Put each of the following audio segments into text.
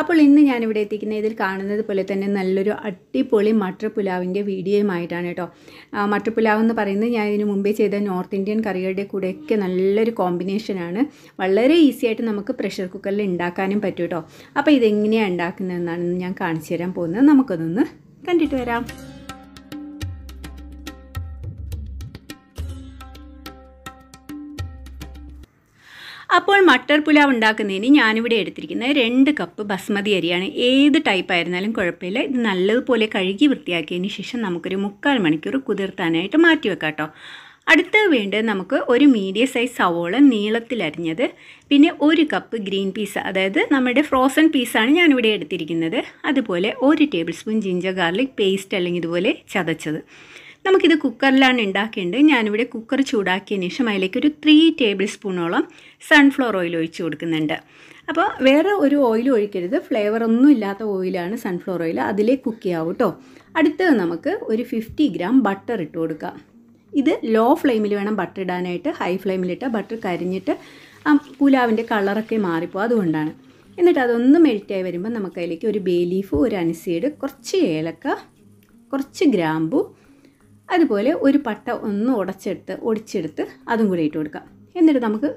അപ്പോൾ ഇന്ന് ഞാനിവിടെ എത്തിക്കുന്ന ഇതിൽ കാണുന്നത് പോലെ തന്നെ നല്ലൊരു അടിപൊളി മട്ടർ പുലാവിൻ്റെ വീഡിയോയുമായിട്ടാണ് കേട്ടോ മട്ടർ പുലാവ് എന്ന് പറയുന്നത് ഞാൻ ഇതിനു മുമ്പേ ചെയ്ത നോർത്ത് ഇന്ത്യൻ കറികളുടെ കൂടെയൊക്കെ നല്ലൊരു കോമ്പിനേഷനാണ് വളരെ ഈസി ആയിട്ട് നമുക്ക് പ്രഷർ കുക്കറിൽ ഉണ്ടാക്കാനും പറ്റും കേട്ടോ അപ്പോൾ ഇതെങ്ങനെയാണ് ഉണ്ടാക്കുന്നതെന്നാണ് ഞാൻ കാണിച്ചു തരാൻ പോകുന്നത് നമുക്കതൊന്ന് കണ്ടിട്ട് വരാം അപ്പോൾ മട്ടർ പുലാവ് ഉണ്ടാക്കുന്നതിന് ഞാനിവിടെ എടുത്തിരിക്കുന്നത് രണ്ട് കപ്പ് ബസ്മതി അരിയാണ് ഏത് ടൈപ്പ് ആയിരുന്നാലും കുഴപ്പമില്ല ഇത് നല്ലതുപോലെ കഴുകി വൃത്തിയാക്കിയതിന് ശേഷം നമുക്കൊരു മുക്കാൽ മണിക്കൂർ കുതിർത്താനായിട്ട് മാറ്റി വെക്കാം അടുത്ത വേണ്ടത് നമുക്ക് ഒരു മീഡിയം സൈസ് സവോള നീളത്തിലരിഞ്ഞത് പിന്നെ ഒരു കപ്പ് ഗ്രീൻ പീസ് അതായത് നമ്മുടെ ഫ്രോസൺ പീസാണ് ഞാനിവിടെ എടുത്തിരിക്കുന്നത് അതുപോലെ ഒരു tablespoon ginger garlic paste അല്ലെങ്കിൽ ഇതുപോലെ ചതച്ചത് നമുക്കിത് കുക്കറിലാണ് ഉണ്ടാക്കേണ്ടത് ഞാനിവിടെ കുക്കർ ചൂടാക്കിയ ശേഷം അതിലേക്ക് ഒരു ത്രീ ടേബിൾ സ്പൂണോളം സൺഫ്ലവർ ഓയിൽ ഒഴിച്ച് കൊടുക്കുന്നുണ്ട് അപ്പോൾ വേറെ ഒരു ഓയിൽ ഒഴിക്കരുത് ഫ്ലേവർ ഒന്നും ഇല്ലാത്ത ഓയിലാണ് സൺഫ്ലവർ ഓയിൽ അതിലേ കുക്ക് ചെയ്യാവും കേട്ടോ അടുത്തത് നമുക്ക് ഒരു ഫിഫ്റ്റി ഗ്രാം ബട്ടർ ഇട്ട് കൊടുക്കാം ഇത് ലോ ഫ്ലെയിമിൽ വേണം ബട്ടർ ഇടാനായിട്ട് ഹൈ ഫ്ലെയിമിലിട്ട് ബട്ടർ കരിഞ്ഞിട്ട് ആ പുലാവിൻ്റെ കളറൊക്കെ മാറിപ്പോൾ അതുകൊണ്ടാണ് എന്നിട്ട് അതൊന്ന് മെൽറ്റായി വരുമ്പോൾ നമുക്കതിലേക്ക് ഒരു ബേ ലീഫ് ഒരു അനസീഡ് കുറച്ച് ഏലക്ക കുറച്ച് ഗ്രാമ്പു അതുപോലെ ഒരു പട്ട ഒന്ന് ഉടച്ചെടുത്ത് ഒടിച്ചെടുത്ത് അതും കൂടി ഇട്ട് കൊടുക്കുക എന്നിട്ട് നമുക്ക്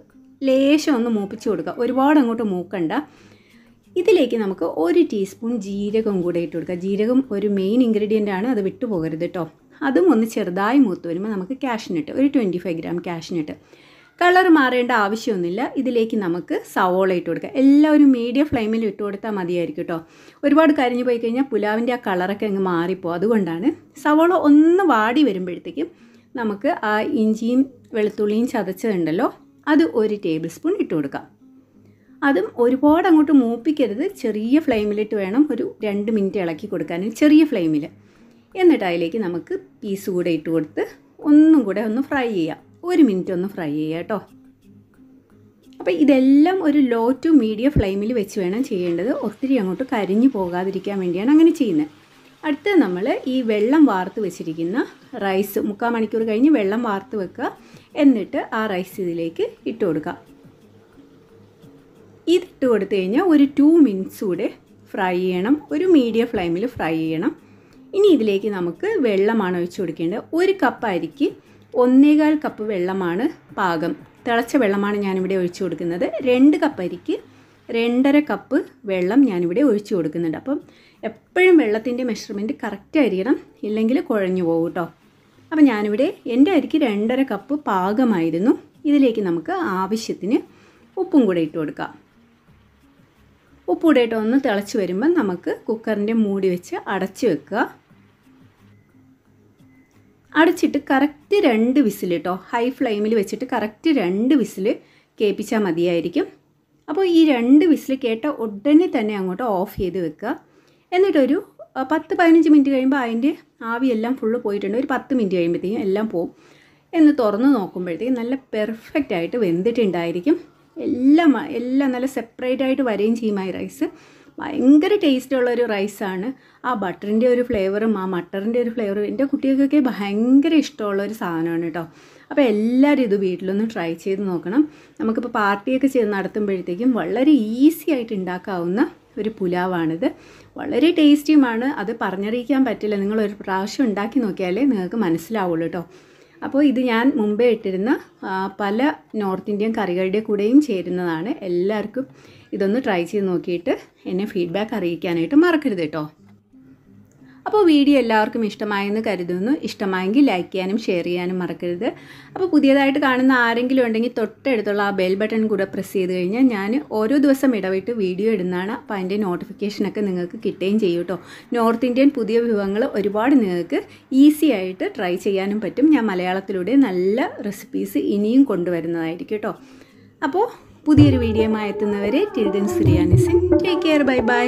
ലേശം ഒന്ന് മൂപ്പിച്ച് കൊടുക്കുക ഒരുപാട് അങ്ങോട്ട് മൂക്കണ്ട ഇതിലേക്ക് നമുക്ക് ഒരു ടീസ്പൂൺ ജീരകം കൂടെ ഇട്ട് കൊടുക്കുക ജീരകം ഒരു മെയിൻ ഇൻഗ്രീഡിയൻ്റ് ആണ് അത് വിട്ടുപോകരുത് കേട്ടോ അതും ഒന്ന് ചെറുതായി മൂത്ത് വരുമ്പോൾ നമുക്ക് ക്യാഷിനിട്ട് ഒരു ട്വൻറ്റി ഫൈവ് ഗ്രാം ക്യാഷിനിട്ട് കളർ മാറേണ്ട ആവശ്യമൊന്നുമില്ല ഇതിലേക്ക് നമുക്ക് സവോള ഇട്ട് കൊടുക്കാം എല്ലാവരും മീഡിയം ഫ്ലെയിമിൽ ഇട്ട് കൊടുത്താൽ മതിയായിരിക്കും കേട്ടോ ഒരുപാട് കരിഞ്ഞു പോയി കഴിഞ്ഞാൽ പുലാവിൻ്റെ ആ കളറൊക്കെ അങ്ങ് മാറിപ്പോകും അതുകൊണ്ടാണ് സവോള ഒന്ന് വാടി വരുമ്പോഴത്തേക്കും നമുക്ക് ആ ഇഞ്ചിയും വെളുത്തുള്ളിയും ചതച്ചതുണ്ടല്ലോ അത് ഒരു ടേബിൾ സ്പൂൺ ഇട്ട് കൊടുക്കാം അതും ഒരുപാട് അങ്ങോട്ട് മൂപ്പിക്കരുത് ചെറിയ ഫ്ലെയിമിലിട്ട് വേണം ഒരു രണ്ട് മിനിറ്റ് ഇളക്കി കൊടുക്കാൻ ചെറിയ ഫ്ലെയിമിൽ എന്നിട്ട് അതിലേക്ക് നമുക്ക് പീസ് കൂടെ ഇട്ട് കൊടുത്ത് ഒന്നും കൂടെ ഒന്ന് ഫ്രൈ ചെയ്യാം ഒരു മിനിറ്റ് ഒന്ന് ഫ്രൈ ചെയ്യുക കേട്ടോ അപ്പോൾ ഇതെല്ലാം ഒരു ലോ ടു മീഡിയം ഫ്ലെയിമിൽ വെച്ച് വേണം ചെയ്യേണ്ടത് ഒത്തിരി അങ്ങോട്ട് കരിഞ്ഞു പോകാതിരിക്കാൻ വേണ്ടിയാണ് അങ്ങനെ ചെയ്യുന്നത് അടുത്ത് നമ്മൾ ഈ വെള്ളം വാർത്ത് വെച്ചിരിക്കുന്ന റൈസ് മുക്കാൽ മണിക്കൂർ കഴിഞ്ഞ് വെള്ളം വാർത്ത് വെക്കുക എന്നിട്ട് ആ റൈസ് ഇതിലേക്ക് ഇട്ട് കൊടുക്കുക ഇതിട്ട് കൊടുത്തു കഴിഞ്ഞാൽ ഒരു ടു മിനിറ്റ്സ് കൂടെ ഫ്രൈ ചെയ്യണം ഒരു മീഡിയം ഫ്ലെയിമിൽ ഫ്രൈ ചെയ്യണം ഇനി ഇതിലേക്ക് നമുക്ക് വെള്ളമാണ് ഒഴിച്ചു കൊടുക്കേണ്ടത് ഒരു കപ്പ് അരിക്ക് ഒന്നേകാൽ കപ്പ് വെള്ളമാണ് പാകം തിളച്ച വെള്ളമാണ് ഞാനിവിടെ ഒഴിച്ചു കൊടുക്കുന്നത് രണ്ട് കപ്പ് അരിക്ക് രണ്ടര കപ്പ് വെള്ളം ഞാനിവിടെ ഒഴിച്ചു കൊടുക്കുന്നുണ്ട് അപ്പം എപ്പോഴും വെള്ളത്തിൻ്റെ മെഷർമെൻറ്റ് കറക്റ്റായിരിക്കണം ഇല്ലെങ്കിൽ കുഴഞ്ഞു പോകും കേട്ടോ അപ്പം ഞാനിവിടെ എൻ്റെ അരിക്ക് രണ്ടര കപ്പ് പാകമായിരുന്നു ഇതിലേക്ക് നമുക്ക് ആവശ്യത്തിന് ഉപ്പും കൂടെ ഇട്ട് കൊടുക്കാം ഉപ്പ് കൂടെ ഇട്ട് ഒന്ന് തിളച്ച് വരുമ്പോൾ നമുക്ക് കുക്കറിൻ്റെ മൂടി വെച്ച് അടച്ച് വെക്കുക അടച്ചിട്ട് കറക്റ്റ് രണ്ട് വിസിൽ കേട്ടോ ഹൈ ഫ്ലെയിമിൽ വെച്ചിട്ട് കറക്റ്റ് രണ്ട് വിസിൽ കേൾപ്പിച്ചാൽ മതിയായിരിക്കും അപ്പോൾ ഈ രണ്ട് വിസിൽ കേട്ട ഉടനെ തന്നെ അങ്ങോട്ട് ഓഫ് ചെയ്ത് വെക്കുക എന്നിട്ടൊരു പത്ത് പതിനഞ്ച് മിനിറ്റ് കഴിയുമ്പോൾ അതിൻ്റെ ആവിയെല്ലാം ഫുള്ള് പോയിട്ടുണ്ട് ഒരു പത്ത് മിനിറ്റ് കഴിയുമ്പോഴത്തേക്കും എല്ലാം പോവും എന്ന് തുറന്ന് നോക്കുമ്പോഴത്തേക്കും നല്ല പെർഫെക്റ്റായിട്ട് വെന്തിട്ടുണ്ടായിരിക്കും എല്ലാം എല്ലാം നല്ല സെപ്പറേറ്റ് ആയിട്ട് വരുകയും ചെയ്യുമായി റൈസ് ഭയങ്കര ടേസ്റ്റുള്ള ഒരു റൈസാണ് ആ ബട്ടറിൻ്റെ ഒരു ഫ്ലേവറും ആ മട്ടറിൻ്റെ ഒരു ഫ്ലേവറും എൻ്റെ കുട്ടികൾക്കൊക്കെ ഭയങ്കര ഇഷ്ടമുള്ള ഒരു സാധനമാണ് കേട്ടോ അപ്പോൾ എല്ലാവരും ഇത് വീട്ടിലൊന്ന് ട്രൈ ചെയ്ത് നോക്കണം നമുക്കിപ്പോൾ പാർട്ടിയൊക്കെ ചെയ്ത് നടത്തുമ്പോഴത്തേക്കും വളരെ ഈസി ആയിട്ട് ഉണ്ടാക്കാവുന്ന ഒരു പുലാവാണിത് വളരെ ടേസ്റ്റിയുമാണ് അത് പറഞ്ഞറിയിക്കാൻ പറ്റില്ല നിങ്ങളൊരു പ്രാവശ്യം ഉണ്ടാക്കി നോക്കിയാലേ നിങ്ങൾക്ക് മനസ്സിലാവുള്ളൂ കേട്ടോ അപ്പോൾ ഇത് ഞാൻ മുമ്പേ ഇട്ടിരുന്ന പല നോർത്ത് ഇന്ത്യൻ കറികളുടെ കൂടെയും ചേരുന്നതാണ് എല്ലാവർക്കും ഇതൊന്ന് ട്രൈ ചെയ്ത് നോക്കിയിട്ട് എന്നെ ഫീഡ്ബാക്ക് അറിയിക്കാനായിട്ട് മറക്കരുത് കേട്ടോ അപ്പോൾ വീഡിയോ എല്ലാവർക്കും ഇഷ്ടമായെന്ന് കരുതുന്നു ഇഷ്ടമായെങ്കിൽ ലൈക്ക് ചെയ്യാനും ഷെയർ ചെയ്യാനും മറക്കരുത് അപ്പോൾ പുതിയതായിട്ട് കാണുന്ന ആരെങ്കിലും ഉണ്ടെങ്കിൽ തൊട്ടടുത്തുള്ള ആ ബെൽ ബട്ടൺ കൂടെ പ്രസ് ചെയ്ത് കഴിഞ്ഞാൽ ഞാൻ ഓരോ ദിവസം ഇടവിട്ട് വീഡിയോ ഇടുന്നതാണ് അപ്പോൾ അതിൻ്റെ നോട്ടിഫിക്കേഷനൊക്കെ നിങ്ങൾക്ക് കിട്ടുകയും ചെയ്യും കേട്ടോ നോർത്ത് ഇന്ത്യൻ പുതിയ വിഭവങ്ങൾ ഒരുപാട് നിങ്ങൾക്ക് ഈസി ആയിട്ട് ട്രൈ ചെയ്യാനും പറ്റും ഞാൻ മലയാളത്തിലൂടെ നല്ല റെസിപ്പീസ് ഇനിയും കൊണ്ടുവരുന്നതായിരിക്കും കേട്ടോ അപ്പോൾ പുതിയൊരു വീഡിയോയുമായി എത്തുന്നവരെ ടിൽ ദൻ സുരിയാനിസൻ ടേക്ക് കെയർ ബൈ ബൈ